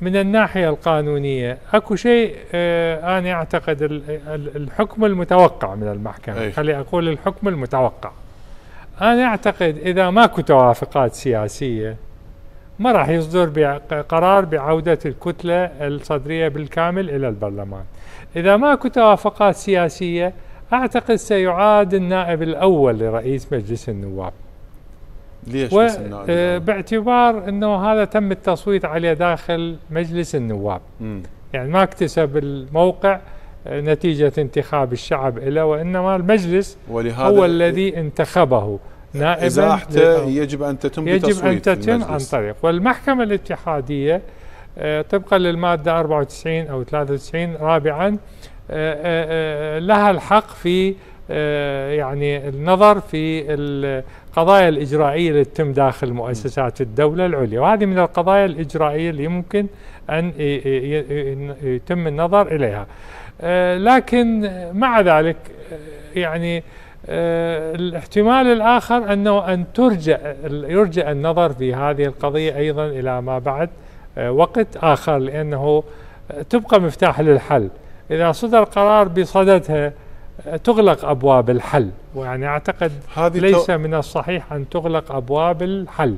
من الناحية القانونية اكو شيء آه انا اعتقد الحكم المتوقع من المحكمة أيه. خلي اقول الحكم المتوقع انا اعتقد اذا ماكو توافقات سياسية ما راح يصدر قرار بعودة الكتلة الصدرية بالكامل الى البرلمان اذا ماكو توافقات سياسية اعتقد سيعاد النائب الاول لرئيس مجلس النواب ليش و... آه، باعتبار انه هذا تم التصويت عليه داخل مجلس النواب م. يعني ما اكتسب الموقع آه، نتيجة انتخاب الشعب له وإنما المجلس ولهذا هو الذي انتخبه نائبا إزاحته يجب أن تتم يجب أن تتم عن طريق والمحكمة الاتحادية آه، طبقا للمادة 94 أو 93 رابعا لها الحق في آه، يعني النظر في القضايا الإجرائية اللي تتم داخل مؤسسات الدولة العليا وهذه من القضايا الإجرائية اللي يمكن أن يتم النظر إليها آه، لكن مع ذلك آه، يعني الاحتمال الآخر أنه أن ترجع يرجع النظر في هذه القضية أيضا إلى ما بعد وقت آخر لأنه تبقى مفتاح للحل إذا صدر قرار بصددها تغلق ابواب الحل ويعني اعتقد ليس من الصحيح ان تغلق ابواب الحل